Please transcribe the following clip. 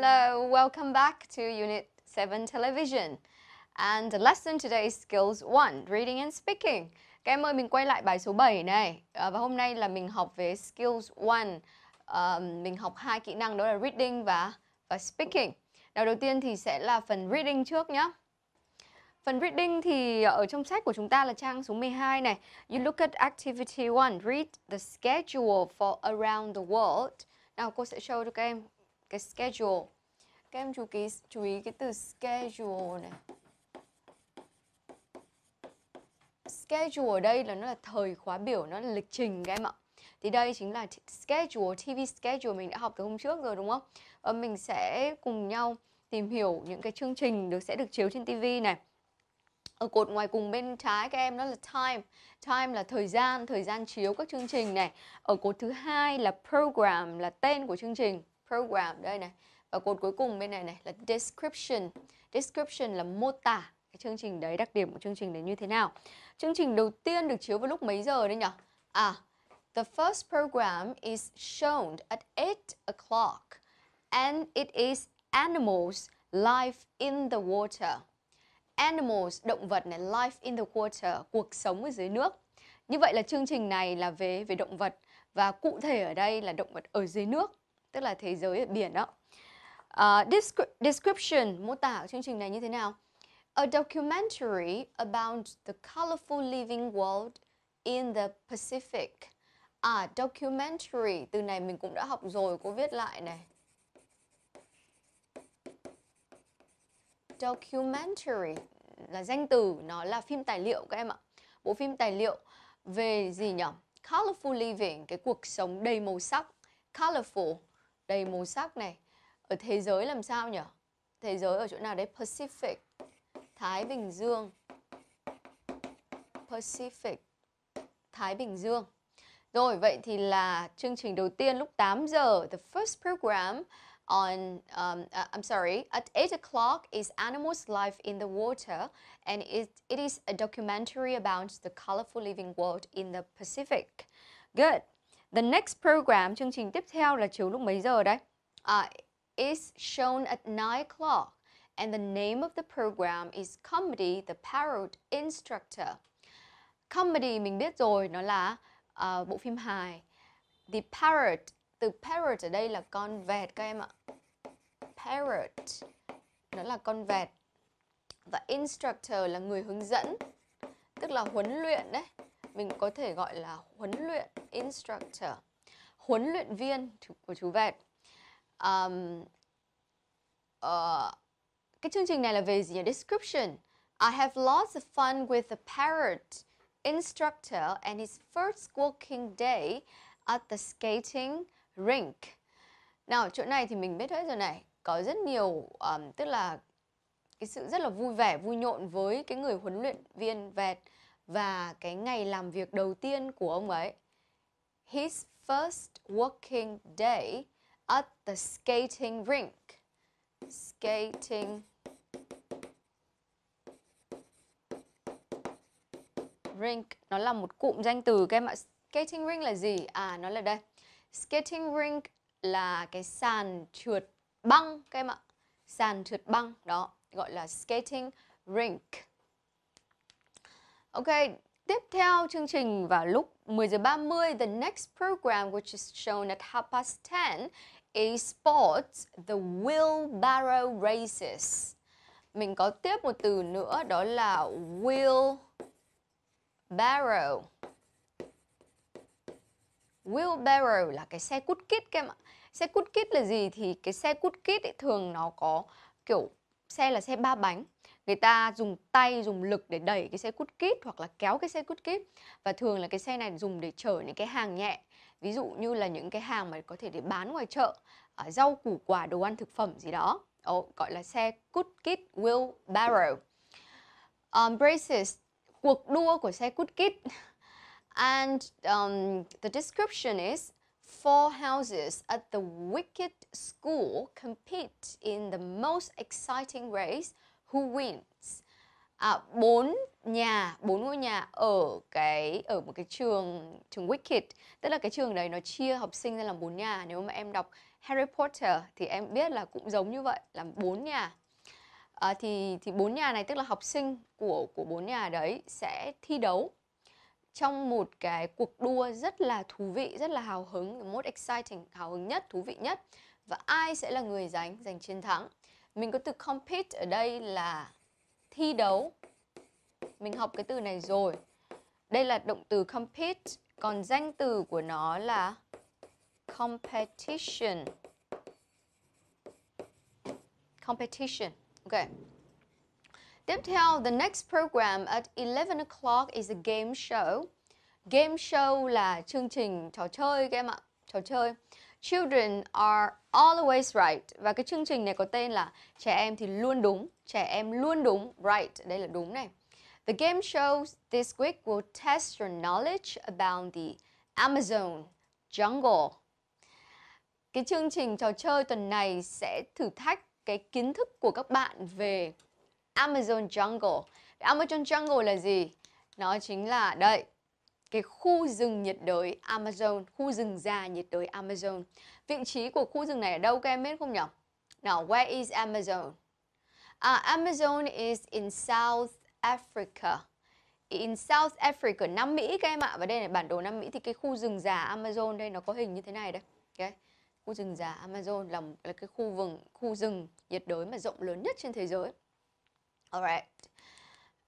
Hello, welcome back to Unit 7 Television. And the lesson today is Skills 1, Reading and Speaking. Các em ơi, mình quay lại bài số 7 này. À, và hôm nay là mình học về Skills 1. À, mình học hai kỹ năng đó là Reading và, và Speaking. Nào đầu tiên thì sẽ là phần Reading trước nhé. Phần reading thì ở trong sách của chúng ta là trang số 12 này. You look at activity 1, read the schedule for around the world. Nào cô sẽ show cho các em cái schedule các em chú ý chú ý cái từ schedule này schedule ở đây là nó là thời khóa biểu nó là lịch trình các em ạ thì đây chính là schedule TV schedule mình đã học từ hôm trước rồi đúng không và ờ, mình sẽ cùng nhau tìm hiểu những cái chương trình được sẽ được chiếu trên TV này ở cột ngoài cùng bên trái các em đó là time time là thời gian thời gian chiếu các chương trình này ở cột thứ hai là program là tên của chương trình program đây này và cột cuối cùng bên này này là description description là mô tả cái chương trình đấy đặc điểm của chương trình đấy như thế nào chương trình đầu tiên được chiếu vào lúc mấy giờ đấy nhở à the first program is shown at 8 o'clock and it is animals life in the water animals động vật này life in the water cuộc sống ở dưới nước như vậy là chương trình này là về về động vật và cụ thể ở đây là động vật ở dưới nước tức là thế giới ở biển đó. Uh, descri description mô tả chương trình này như thế nào? A documentary about the colorful living world in the Pacific. À, documentary, từ này mình cũng đã học rồi, cô viết lại này. Documentary là danh từ, nó là phim tài liệu các em ạ. Bộ phim tài liệu về gì nhỉ? Colorful living, cái cuộc sống đầy màu sắc. Colorful đầy màu sắc này ở thế giới làm sao nhỉ thế giới ở chỗ nào đấy Pacific Thái Bình Dương Pacific Thái Bình Dương rồi vậy thì là chương trình đầu tiên lúc 8 giờ the first program on um, uh, I'm sorry at 8 o'clock is Animals Life in the Water and it, it is a documentary about the colorful living world in the Pacific. Good. The next program, chương trình tiếp theo là chiếu lúc mấy giờ đấy? Uh, à, is shown at 9 o'clock and the name of the program is Comedy the Parrot Instructor. Comedy mình biết rồi, nó là uh, bộ phim hài. The Parrot, từ parrot ở đây là con vẹt các em ạ. Parrot, nó là con vẹt. Và instructor là người hướng dẫn, tức là huấn luyện đấy mình có thể gọi là huấn luyện instructor huấn luyện viên của chú vẹt um, uh, cái chương trình này là về gì nhỉ? Description. I have lots of fun with the parrot instructor and his first walking day at the skating rink. Nào, chỗ này thì mình biết hết rồi này. Có rất nhiều, um, tức là cái sự rất là vui vẻ, vui nhộn với cái người huấn luyện viên vẹt và cái ngày làm việc đầu tiên của ông ấy. His first working day at the skating rink. Skating rink nó là một cụm danh từ các em ạ. Skating rink là gì? À nó là đây. Skating rink là cái sàn trượt băng các em ạ. Sàn trượt băng đó gọi là skating rink. Ok, tiếp theo chương trình vào lúc 10 giờ 30 the next program which is shown at half past 10 is sports the wheelbarrow races. Mình có tiếp một từ nữa đó là wheelbarrow. Wheelbarrow là cái xe cút kít các em ạ. Xe cút kít là gì thì cái xe cút kít thường nó có kiểu xe là xe ba bánh người ta dùng tay dùng lực để đẩy cái xe cút kít hoặc là kéo cái xe cút kít và thường là cái xe này dùng để chở những cái hàng nhẹ ví dụ như là những cái hàng mà có thể để bán ngoài chợ à, rau củ quả đồ ăn thực phẩm gì đó oh, gọi là xe cút kít wheelbarrow um, braces cuộc đua của xe cút kít and um, the description is four houses at the Wicked School compete in the most exciting race, who wins? À, bốn nhà, bốn ngôi nhà ở cái ở một cái trường trường Wicked, tức là cái trường đấy nó chia học sinh ra làm bốn nhà. Nếu mà em đọc Harry Potter thì em biết là cũng giống như vậy, là bốn nhà. À, thì thì bốn nhà này tức là học sinh của của bốn nhà đấy sẽ thi đấu trong một cái cuộc đua rất là thú vị, rất là hào hứng, most exciting, hào hứng nhất, thú vị nhất và ai sẽ là người giành giành chiến thắng. Mình có từ compete ở đây là thi đấu. Mình học cái từ này rồi. Đây là động từ compete, còn danh từ của nó là competition. Competition. ok Tiếp theo, the next program at 11 o'clock is a game show. Game show là chương trình trò chơi các em ạ, trò chơi. Children are always right. Và cái chương trình này có tên là Trẻ em thì luôn đúng, trẻ em luôn đúng, right, đây là đúng này. The game show this week will test your knowledge about the Amazon jungle. Cái chương trình trò chơi tuần này sẽ thử thách cái kiến thức của các bạn về Amazon Jungle. Amazon Jungle là gì? Nó chính là đây, cái khu rừng nhiệt đới Amazon, khu rừng già nhiệt đới Amazon. Vị trí của khu rừng này ở đâu các em biết không nhỉ? Now, where is Amazon? À, Amazon is in South Africa. In South Africa, Nam Mỹ các em ạ. Và đây là bản đồ Nam Mỹ thì cái khu rừng già Amazon đây nó có hình như thế này đây. Okay. Khu rừng già Amazon là, là cái khu vườn, khu rừng nhiệt đới mà rộng lớn nhất trên thế giới. All right.